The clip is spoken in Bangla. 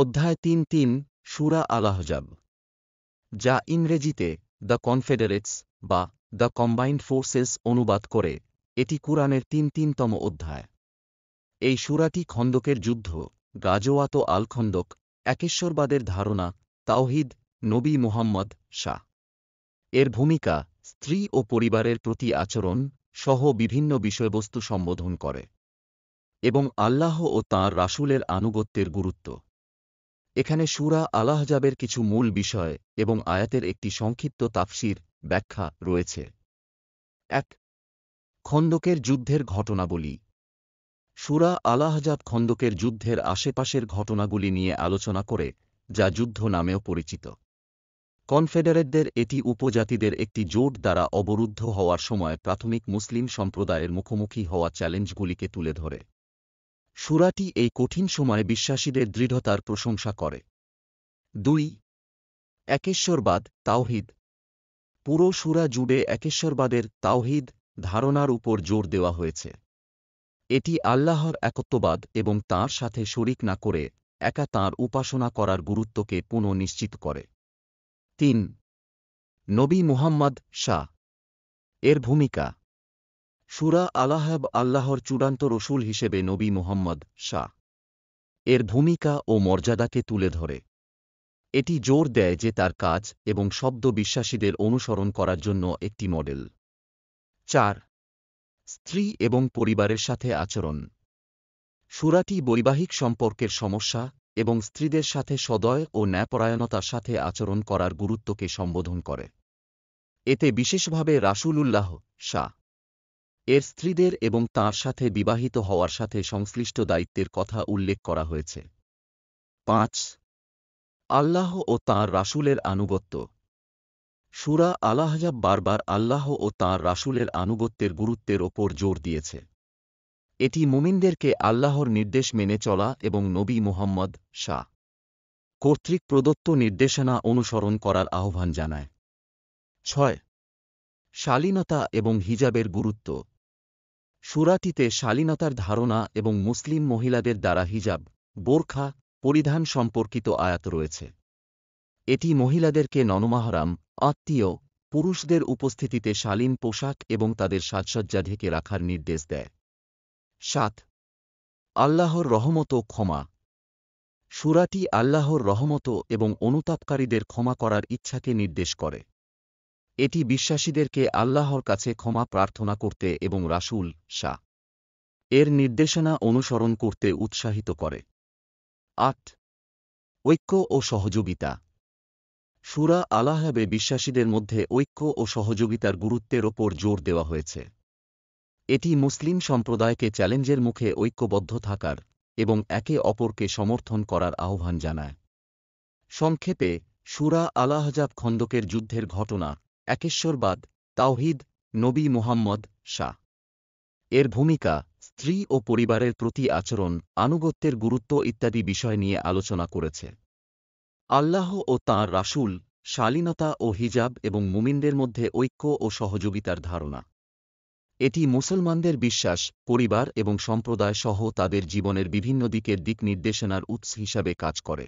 অধ্যায় তিন তিন সুরা আলাহজাব যা ইংরেজিতে দ্য কনফেডারেটস বা দ্য কম্বাইন্ড ফোর্সেস অনুবাদ করে এটি কুরআনের তিন তিনতম অধ্যায় এই সুরাটি খন্দকের যুদ্ধ গাজোয়াত আল খন্দক একেশ্বরবাদের ধারণা তাওহিদ নবী মোহাম্মদ শাহ এর ভূমিকা স্ত্রী ও পরিবারের প্রতি আচরণ সহ বিভিন্ন বিষয়বস্তু সম্বোধন করে এবং আল্লাহ ও তাঁর রাসুলের আনুগত্যের গুরুত্ব এখানে সুরা আলাহজাবের কিছু মূল বিষয় এবং আয়াতের একটি সংক্ষিপ্ত তাফসির ব্যাখ্যা রয়েছে এক খন্দকের যুদ্ধের ঘটনাবলী সুরা আলাহজাব খন্দকের যুদ্ধের আশেপাশের ঘটনাগুলি নিয়ে আলোচনা করে যা যুদ্ধ নামেও পরিচিত কনফেডারেটদের এটি উপজাতিদের একটি জোট দ্বারা অবরুদ্ধ হওয়ার সময় প্রাথমিক মুসলিম সম্প্রদায়ের মুখোমুখি হওয়া চ্যালেঞ্জগুলিকে তুলে ধরে সুরাটি এই কঠিন সময়ে বিশ্বাসীদের দৃঢ়তার প্রশংসা করে দুই একেশ্বরবাদ তাওহিদ পুরো সুরা জুড়ে একেশ্বরবাদের তাওহিদ ধারণার উপর জোর দেওয়া হয়েছে এটি আল্লাহর একত্ববাদ এবং তার সাথে শরিক না করে একা তার উপাসনা করার গুরুত্বকে পুনঃনিশ্চিত করে তিন নবী মুহাম্মদ শাহ এর ভূমিকা সুরা আলাহাব আল্লাহর চূড়ান্ত রসুল হিসেবে নবী মোহাম্মদ শাহ এর ভূমিকা ও মর্যাদাকে তুলে ধরে এটি জোর দেয় যে তার কাজ এবং শব্দ বিশ্বাসীদের অনুসরণ করার জন্য একটি মডেল চার স্ত্রী এবং পরিবারের সাথে আচরণ সুরাটি বৈবাহিক সম্পর্কের সমস্যা এবং স্ত্রীদের সাথে সদয় ও ন্যায়পরায়ণতার সাথে আচরণ করার গুরুত্বকে সম্বোধন করে এতে বিশেষভাবে রাসূলুল্লাহ শাহ এর স্ত্রীদের এবং তার সাথে বিবাহিত হওয়ার সাথে সংশ্লিষ্ট দায়িত্বের কথা উল্লেখ করা হয়েছে পাঁচ আল্লাহ ও তাঁর রাসুলের আনুগত্য সুরা আলাহজাব বারবার আল্লাহ ও তাঁর রাসুলের আনুগত্যের গুরুত্বের ওপর জোর দিয়েছে এটি মুমিনদেরকে আল্লাহর নির্দেশ মেনে চলা এবং নবী মুহাম্মদ শাহ কর্তৃক প্রদত্ত নির্দেশনা অনুসরণ করার আহ্বান জানায় ছয় শালীনতা এবং হিজাবের গুরুত্ব সুরাটিতে শালীনতার ধারণা এবং মুসলিম মহিলাদের দ্বারা হিজাব বোরখা পরিধান সম্পর্কিত আয়াত রয়েছে এটি মহিলাদেরকে ননমাহারাম আত্মীয় পুরুষদের উপস্থিতিতে শালীন পোশাক এবং তাদের সাজসজ্জা ঢেকে রাখার নির্দেশ দেয় সাত আল্লাহর রহমত ক্ষমা সুরাটি আল্লাহর রহমত এবং অনুতাপকারীদের ক্ষমা করার ইচ্ছাকে নির্দেশ করে এটি বিশ্বাসীদেরকে আল্লাহর কাছে ক্ষমা প্রার্থনা করতে এবং রাসুল শাহ এর নির্দেশনা অনুসরণ করতে উৎসাহিত করে আট ঐক্য ও সহযোগিতা সুরা আলাহাবে বিশ্বাসীদের মধ্যে ঐক্য ও সহযোগিতার গুরুত্বের ওপর জোর দেওয়া হয়েছে এটি মুসলিম সম্প্রদায়কে চ্যালেঞ্জের মুখে ঐক্যবদ্ধ থাকার এবং একে অপরকে সমর্থন করার আহ্বান জানায় সংক্ষেপে সুরা আলাহজাব খন্দকের যুদ্ধের ঘটনা একেশ্বরবাদ তাওহিদ নবী মুহাম্মদ শাহ এর ভূমিকা স্ত্রী ও পরিবারের প্রতি আচরণ আনুগত্যের গুরুত্ব ইত্যাদি বিষয় নিয়ে আলোচনা করেছে আল্লাহ ও তাঁর রাসুল শালীনতা ও হিজাব এবং মুমিনদের মধ্যে ঐক্য ও সহযোগিতার ধারণা এটি মুসলমানদের বিশ্বাস পরিবার এবং সম্প্রদায় সহ তাদের জীবনের বিভিন্ন দিকের দিক নির্দেশনার উৎস হিসাবে কাজ করে